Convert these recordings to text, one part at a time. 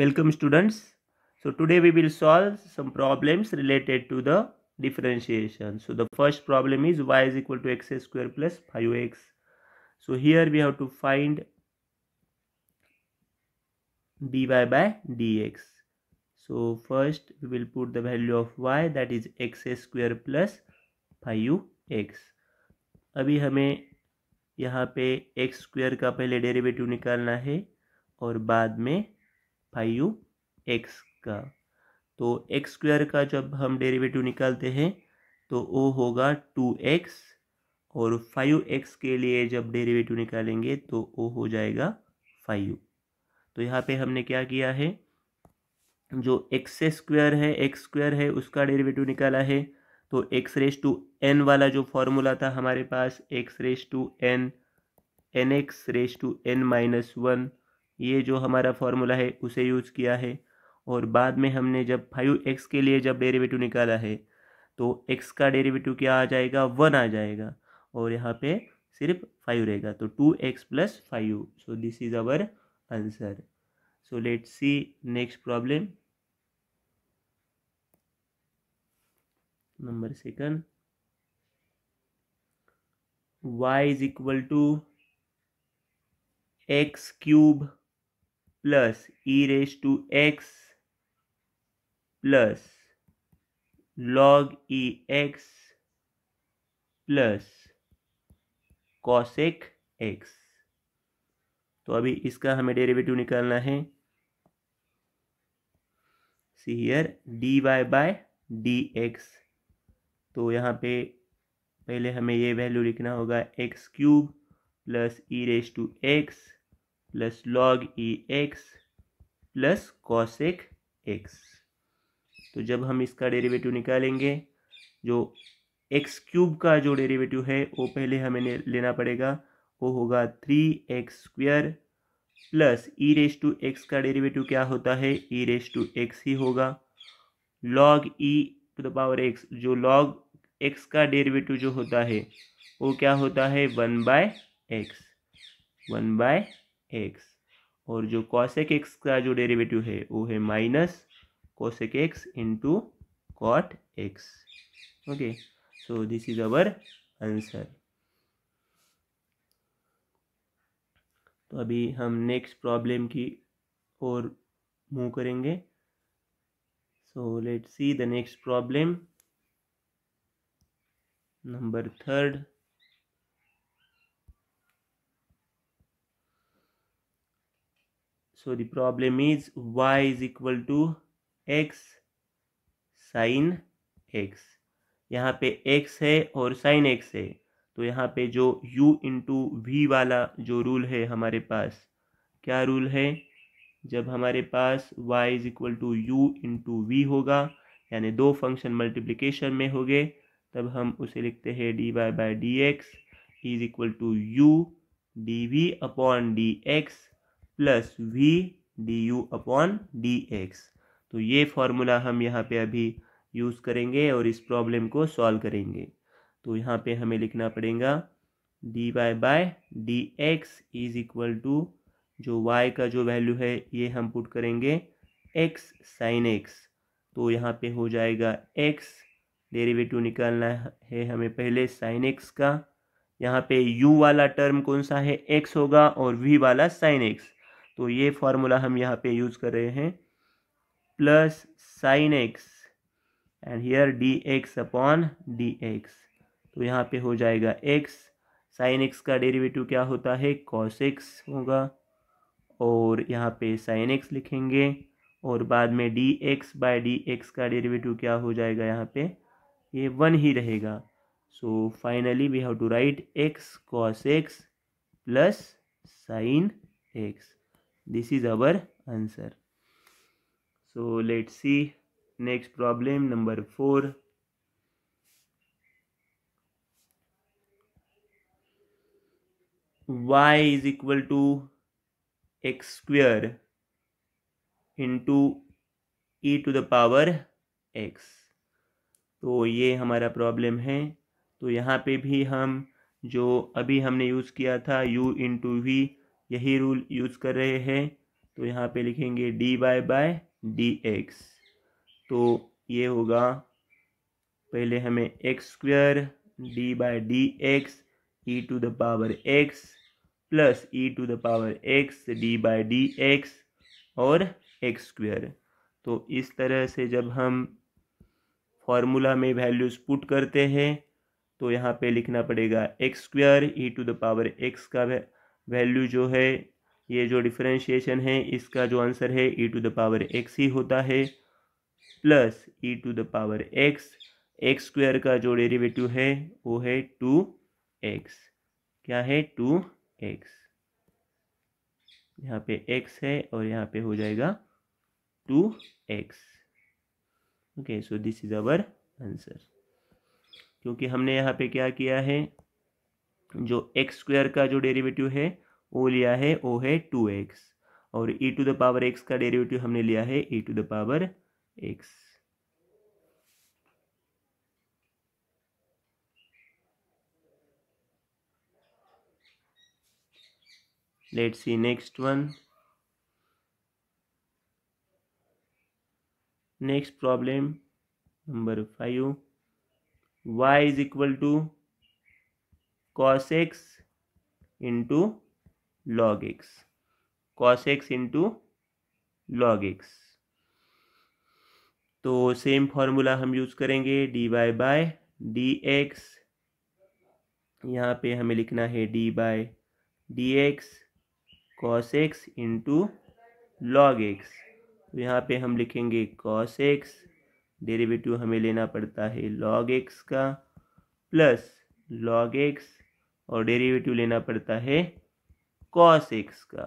Welcome students. So today we will solve some problems related to the differentiation. So the first problem is y is equal to x square plus 5x. So here we have to find dy by dx. So first we will put the value of y that is x square plus 5x. अभी हमें यहाँ पे x square का पहले derivative निकालना है और बाद में फाइव एक्स का तो एक्स स्क्वायर का जब हम डेरिवेटिव निकालते हैं तो वो होगा टू एक्स और फाइव एक्स के लिए जब डेरिवेटिव निकालेंगे तो वो हो जाएगा फाइव तो यहाँ पे हमने क्या किया है जो एक्स स्क्वायर है एक्स स्क्वायर है उसका डेरिवेटिव निकाला है तो एक्स रेस टू एन वाला जो फॉर्मूला था हमारे पास x raise to n n x raise to n minus one ये जो हमारा फॉर्मूला है उसे यूज़ किया है और बाद में हमने जब फाइव एक्स के लिए जब डेरिवेटिव निकाला है तो एक्स का डेरिवेटिव क्या आ जाएगा वन आ जाएगा और यहाँ पे सिर्फ फाइव रहेगा तो two x plus five so this is our answer so let see next problem number second y is equal to x cube plus e raise to x plus log e x plus cosec x तो अभी इसका हमें derivative निकालना है see here d y by d x तो यहाँ पे पहले हमें ये वैल्यू लिखना होगा x cube plus e raise to x plus log e x plus cosec x तो जब हम इसका डेरिवेटिव निकालेंगे जो एक्स क्यूब का जो डेरिवेटिव है वो पहले हमें लेना पड़ेगा वो होगा three x square plus e raise to x का डेरिवेटिव क्या होता है ई रेस टू एक्स ही होगा log e to the power x जो लॉग एक्स का डेरिवेटिव जो होता है वो क्या होता है one by x one by x और जो कॉसेक एक्स का जो डेरिवेटिव है वो है minus cosec x into cot x okay so this is our answer तो अभी हम नेक्स्ट प्रॉब्लम की ओर मूव करेंगे so let see the next problem number third so the problem is y is equal to x sine x यहाँ पे x है और साइन x है तो यहाँ पे जो u इंटू वी वाला जो रूल है हमारे पास क्या रूल है जब हमारे पास y is equal to u into v होगा यानी दो फंक्शन मल्टीप्लीकेशन में हो गए तब हम उसे लिखते हैं d y by d x is equal to u d v upon d x plus v d u upon d x तो ये फॉर्मूला हम यहाँ पे अभी यूज़ करेंगे और इस प्रॉब्लम को सॉल्व करेंगे तो यहाँ पे हमें लिखना पड़ेगा d y by d x is equal to जो y का जो वैल्यू है ये हम पुट करेंगे x साइन x तो यहाँ पे हो जाएगा x डेरिवेटिव निकालना है हमें पहले साइन x का यहाँ पे u वाला टर्म कौन सा है x होगा और v वाला साइन x तो ये फार्मूला हम यहाँ पे यूज़ कर रहे हैं plus sine x and here d x upon d x तो यहाँ पे हो जाएगा एक्स साइन एक्स का डेरिवेटिव क्या होता है कॉस एक्स होगा और यहाँ पे साइन एक्स लिखेंगे और बाद में d x by d x का डेरिवेटिव क्या हो जाएगा यहाँ पे ये वन ही रहेगा so finally we have to write x cos x plus sine x this is our answer so let's see next problem number 4 y is equal to x square into e to the power x तो ये हमारा problem है तो यहाँ पे भी हम जो अभी हमने यूज़ किया था u इंटू वी यही रूल यूज कर रहे हैं तो यहाँ पे लिखेंगे d by by d x तो ये होगा पहले हमें x square d by d x e to the power x plus e to the power x d by d x और एक्स स्क्वेयर तो इस तरह से जब हम फॉर्मूला में वैल्यूज़ पुट करते हैं तो यहाँ पे लिखना पड़ेगा x square e to the power x का वैल्यू जो है ये जो डिफरेंशिएशन है इसका जो आंसर है e to the power x ही होता है plus e to the power x x square का जो डेरिवेटिव है वो है टू एक्स क्या है टू एक्स यहाँ पे एक्स है और यहाँ पे हो जाएगा two x okay so this is our answer क्योंकि हमने यहाँ पे क्या किया है जो एक्स स्क्वायर का जो डेरिवेटिव है वो लिया है वो है टू एक्स और e to the power x का डेरिवेटिव हमने लिया है e to the power x let see next one next problem number five y is equal to cos x into log x cos x into log x तो same formula हम use करेंगे d y by d x यहाँ पे हमें लिखना है d by d x cos x into log x तो यहाँ पे हम लिखेंगे कॉस एक्स डेरिवेटिव हमें लेना पड़ता है लॉग एक्स का प्लस लॉग एक्स और डेरिवेटिव लेना पड़ता है कॉस एक्स का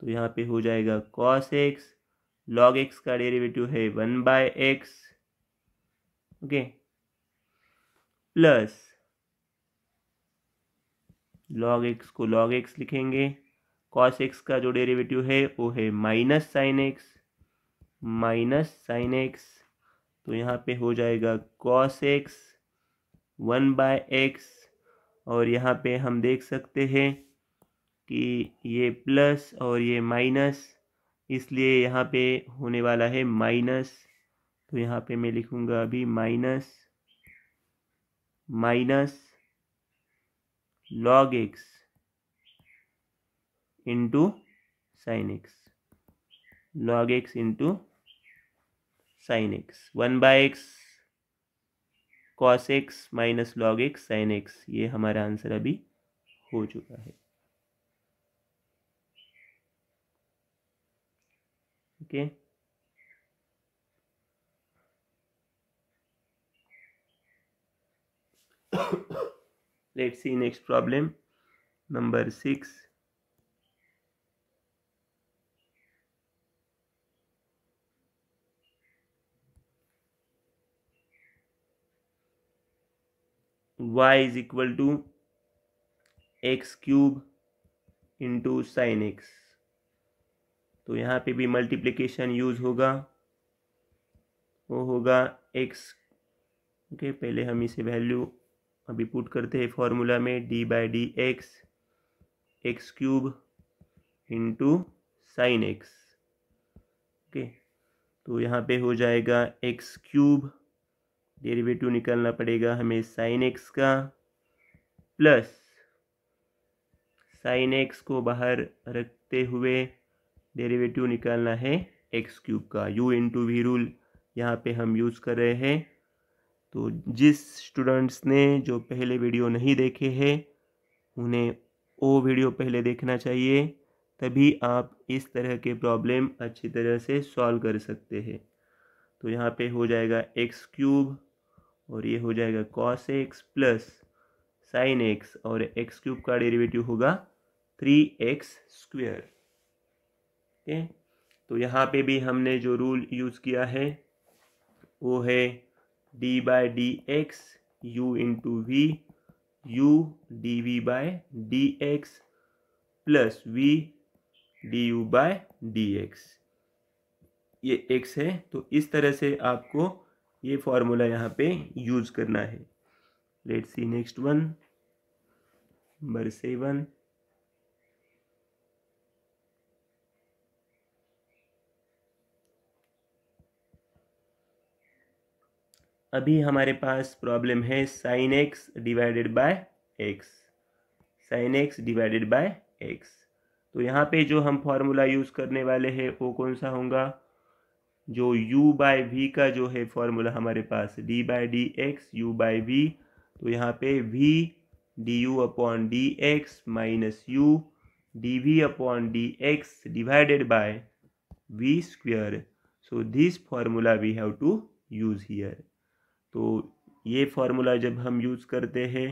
तो यहाँ पे हो जाएगा कॉस एक्स लॉग एक्स का डेरिवेटिव है one by x okay plus log x को लॉग एक्स लिखेंगे कॉस एक्स का जो डेरिवेटिव है वो है minus sine x minus sine x तो यहाँ पे हो जाएगा cos x one by x और यहाँ पे हम देख सकते हैं कि ये प्लस और ये माइनस इसलिए यहाँ पे होने वाला है माइनस तो यहाँ पे मैं लिखूँगा अभी minus minus log x into sine x log x into sine x one by x cos x minus log x sine x ये हमारा आंसर अभी हो चुका है okay let's see next problem number six y is equal to x cube into sine x तो यहाँ पे भी मल्टीप्लिकेशन यूज होगा वो होगा एक्स ओके पहले हम इसे वैल्यू अभी पुट करते हैं फॉर्मूला में d by d x x cube into sine x okay तो यहाँ पे हो जाएगा एक्स क्यूब डेरिवेटिव निकालना पड़ेगा हमें साइन एक्स का प्लस साइन एक्स को बाहर रखते हुए डेरिवेटिव निकालना है एक्स क्यूब का यू इंटू वी रूल यहाँ पे हम यूज़ कर रहे हैं तो जिस स्टूडेंट्स ने जो पहले वीडियो नहीं देखे हैं उन्हें वो वीडियो पहले देखना चाहिए तभी आप इस तरह के प्रॉब्लम अच्छी तरह से सॉल्व कर सकते हैं तो यहाँ पे हो जाएगा एक्स क्यूब और ये हो जाएगा cos x plus sine x और एक्स क्यूब का डेरिवेटिव होगा थ्री एक्स स्क्वेयर ओके तो यहाँ पे भी हमने जो रूल यूज़ किया है वो है d by d x u into v u d v by d x plus v d u by d x ये एक्स है तो इस तरह से आपको ये फॉर्मूला यहाँ पे यूज़ करना है let see next one number seven अभी हमारे पास प्रॉब्लम है sine x divided by x sine x divided by x तो यहाँ पे जो हम फॉर्मूला यूज़ करने वाले हैं वो कौन सा होगा जो u बाई वी का जो है फॉर्मूला हमारे पास d by d x u by v तो यहाँ पे v d u upon d x minus u d v upon d x divided by v square so this formula we have to use here तो ये formula जब हम use करते हैं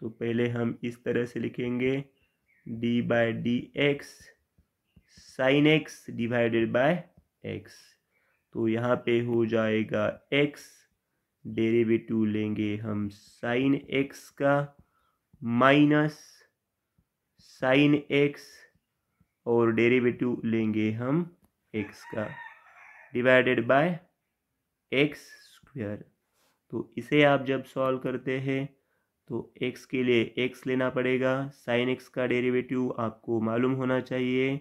तो पहले हम इस तरह से लिखेंगे d by d x sine x divided by x तो यहाँ पे हो जाएगा एक्स डेरिवेटिव लेंगे हम साइन एक्स का माइनस साइन एक्स और डेरिवेटिव लेंगे हम एक्स का डिवाइडेड बाय एक्स स्क्वायर तो इसे आप जब सॉल्व करते हैं तो एक्स के लिए एक्स लेना पड़ेगा साइन एक्स का डेरिवेटिव आपको मालूम होना चाहिए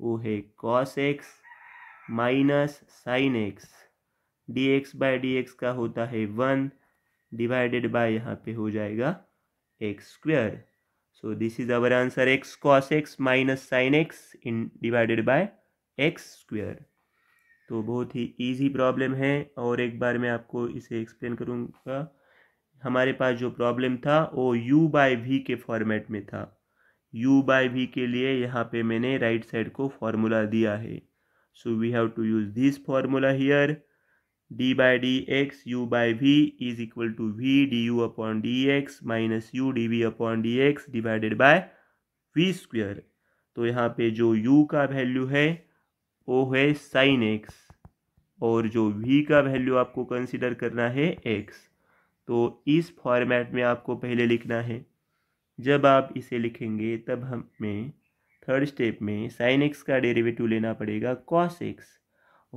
वो है cos x minus sine x d x by d x का होता है वन डिवाइडेड बाय यहाँ पे हो जाएगा x square so this is our answer x cos x minus sine x इन डिवाइडेड बाय एक्स स्क्वेयर तो बहुत ही इजी प्रॉब्लम है और एक बार मैं आपको इसे एक्सप्लेन करूँगा हमारे पास जो प्रॉब्लम था वो u बाय वी के फॉर्मेट में था u बाय वी के लिए यहाँ पे मैंने राइट साइड को फॉर्मूला दिया है So we have to use this formula here d by dx u by v is equal to v du upon dx minus u dv upon dx divided by v square तो यहाँ पे जो u का value है वो है sign x और जो v का वैल्यू आपको कंसिडर करना है x तो इस फॉर्मेट में आपको पहले लिखना है जब आप इसे लिखेंगे तब हमें थर्ड स्टेप में साइन एक्स का डेरिवेटिव लेना पड़ेगा कॉस एक्स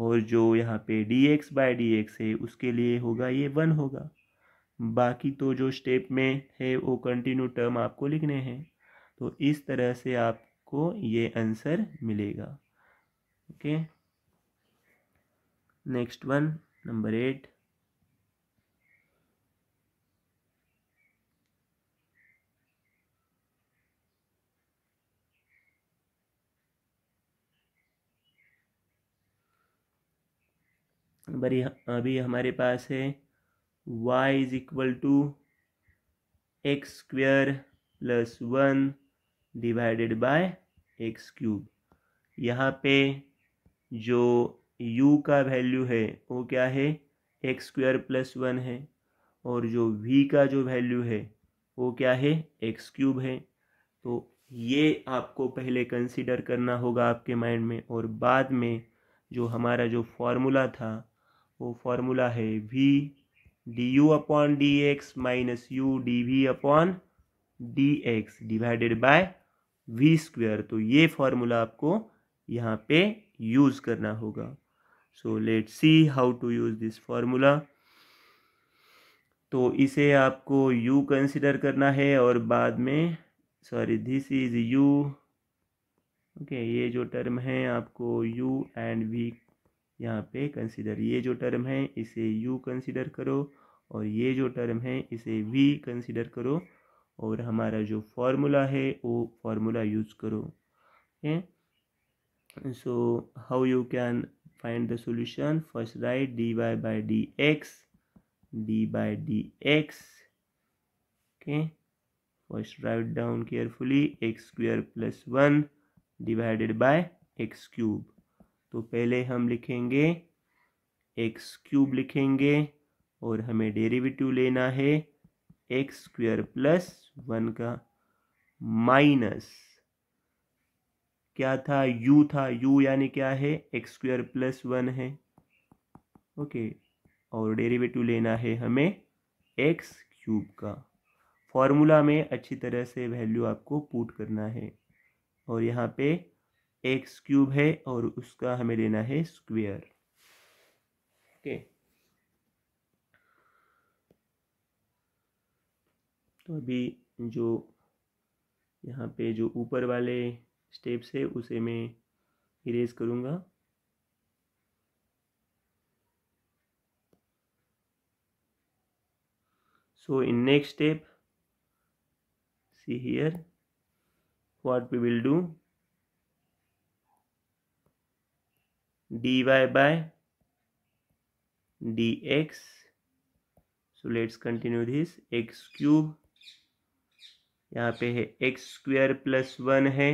और जो यहाँ पे d x by d x है उसके लिए होगा ये वन होगा बाकी तो जो स्टेप में है वो कंटिन्यू टर्म आपको लिखने हैं तो इस तरह से आपको ये आंसर मिलेगा okay next one number eight बड़ी अभी हमारे पास है y is equal to x square plus one divided by x cube यहाँ पे जो u का वैल्यू है वो क्या है एक्स स्क्वेयर प्लस वन है और जो v का जो वैल्यू है वो क्या है एक्स क्यूब है तो ये आपको पहले कंसिडर करना होगा आपके माइंड में और बाद में जो हमारा जो फॉर्मूला था वो फॉर्मूला है v d u upon d x minus u d v upon d x divided by v square तो ये फॉर्मूला आपको यहाँ पे यूज़ करना होगा so let see how to use this formula तो इसे आपको u कंसिडर करना है और बाद में sorry this is u okay ये जो टर्म है आपको u एंड v यहाँ पे कंसिडर ये जो टर्म है इसे यू कंसिडर करो और ये जो टर्म है इसे वी कंसिडर करो और हमारा जो फॉर्मूला है वो फॉर्मूला यूज़ करो okay so how you can find the solution first write d y by d x d by d x okay first write down carefully x square plus one divided by x cube तो पहले हम लिखेंगे x cube लिखेंगे और हमें derivative लेना है x square plus one का माइनस क्या था u था u यानी क्या है एक्स स्क्वेयर प्लस वन है ओके और डेरिवेटिव लेना है हमें एक्स क्यूब का फॉर्मूला में अच्छी तरह से वैल्यू आपको पुट करना है और यहाँ पे एक्स क्यूब है और उसका हमें लेना है स्क्वेयर ओके तो अभी जो यहाँ पे जो ऊपर वाले स्टेप्स है उसे मैं इरेज करूँगा so in next step see here what we will do d y by d x so let's continue this x cube यहाँ पे है एक्स स्क्वेयर प्लस वन है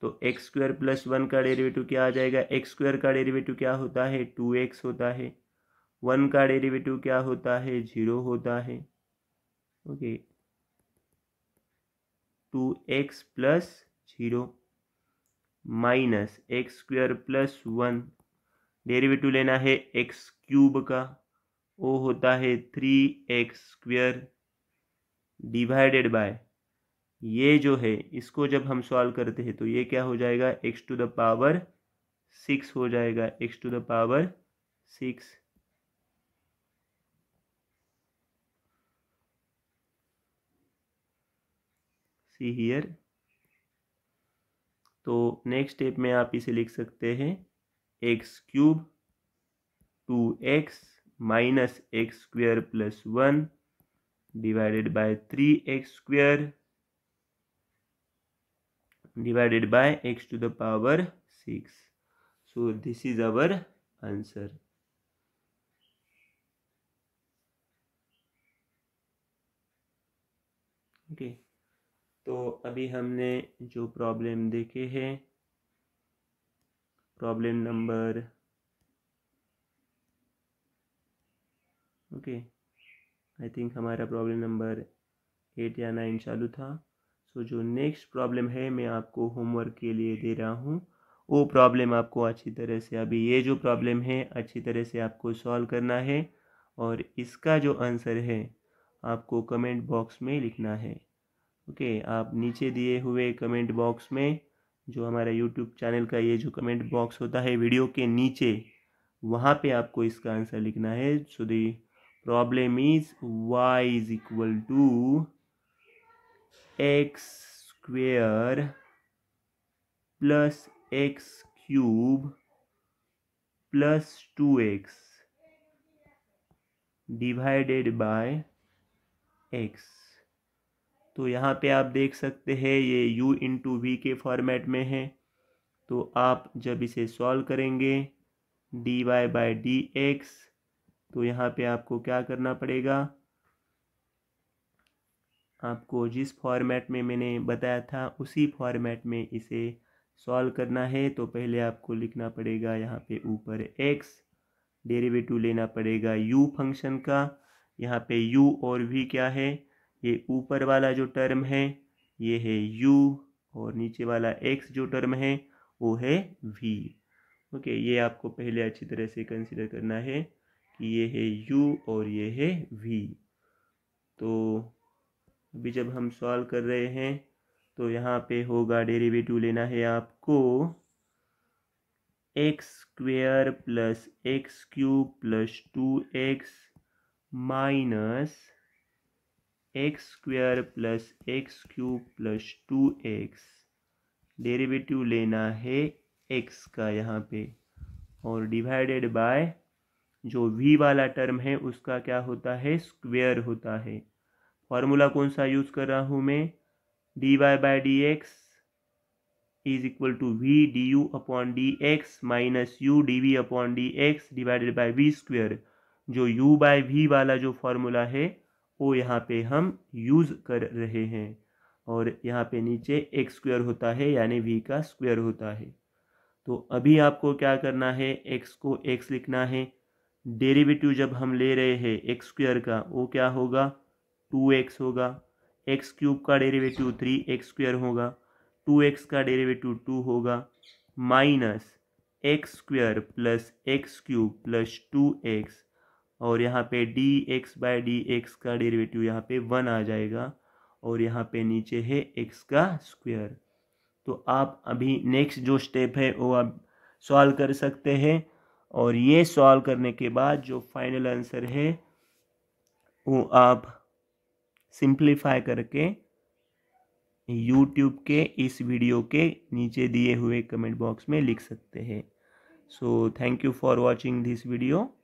तो एक्स स्क्वायर प्लस वन का डेरिवेटिव क्या आ जाएगा एक्स स्क्वेयर का डेरिवेटिव क्या होता है टू एक्स होता है वन का डेरिवेटिव क्या होता है जीरो होता है okay two x plus zero minus x square plus one derivative लेना है एक्स क्यूब का वो होता है three x square divided by ये जो है इसको जब हम सॉल्व करते हैं तो ये क्या हो जाएगा x to the power six हो जाएगा x to the power six see here तो नेक्स्ट स्टेप में आप इसे लिख सकते हैं x cube two x minus x square plus one divided by three x square divided by x to the power six so this is our answer तो अभी हमने जो प्रॉब्लम देखे हैं problem number okay I think हमारा problem number eight या nine चालू था सो so, जो नेक्स्ट प्रॉब्लम है मैं आपको होमवर्क के लिए दे रहा हूँ वो प्रॉब्लम आपको अच्छी तरह से अभी ये जो प्रॉब्लम है अच्छी तरह से आपको सॉल्व करना है और इसका जो आंसर है आपको कमेंट बॉक्स में लिखना है ओके आप नीचे दिए हुए कमेंट बॉक्स में जो हमारा यूट्यूब चैनल का ये जो कमेंट बॉक्स होता है वीडियो के नीचे वहाँ पे आपको इसका आंसर लिखना है so the problem is y is equal to x square plus x cube plus two x divided by x तो यहाँ पे आप देख सकते हैं ये u इंटू वी के फॉर्मेट में है तो आप जब इसे सॉल्व करेंगे d y by d x तो यहाँ पे आपको क्या करना पड़ेगा आपको जिस फॉर्मेट में मैंने बताया था उसी फॉर्मेट में इसे सॉल्व करना है तो पहले आपको लिखना पड़ेगा यहाँ पे ऊपर x डेरिवेटिव लेना पड़ेगा u फंक्शन का यहाँ पे u और v क्या है ये ऊपर वाला जो टर्म है ये है u और नीचे वाला x जो टर्म है वो है v ओके ये आपको पहले अच्छी तरह से कंसिडर करना है कि ये है u और ये है v तो अभी जब हम सॉल्व कर रहे हैं तो यहाँ पे होगा डेरिवेटिव लेना है आपको x square plus x cube plus two x minus x square plus x cube plus two x derivative लेना है एक्स का यहाँ पे और डिवाइडेड बाय जो वी वाला टर्म है उसका क्या होता है स्क्वेयर होता है फॉर्मूला कौन सा यूज़ कर रहा हूँ मैं d y by d x is equal to v d u upon d x minus u d v upon d x divided by v square जो यू बाय वी वाला जो फॉर्मूला है वो यहाँ पे हम यूज़ कर रहे हैं और यहाँ पे नीचे एक्स स्क्वायर होता है यानी वी का स्क्वायर होता है तो अभी आपको क्या करना है एक्स को एक्स लिखना है डेरिवेटिव जब हम ले रहे हैं एक्स स्क्वायर का वो क्या होगा टू एक्स होगा एक्स क्यूब का डेरिवेटिव थ्री एक्स स्क्वायर होगा टू एक्स का डेरिवेटिव टू होगा minus x square plus x cube plus two x और यहाँ पे d x by d x का डेरिवेटिव यहाँ पे वन आ जाएगा और यहाँ पे नीचे है एक्स का स्क्वायर तो आप अभी नेक्स्ट जो स्टेप है वो आप सॉल्व कर सकते हैं और ये सॉल्व करने के बाद जो फाइनल आंसर है वो आप सिंप्लीफाई करके यूट्यूब के इस वीडियो के नीचे दिए हुए कमेंट बॉक्स में लिख सकते हैं so thank you for watching this video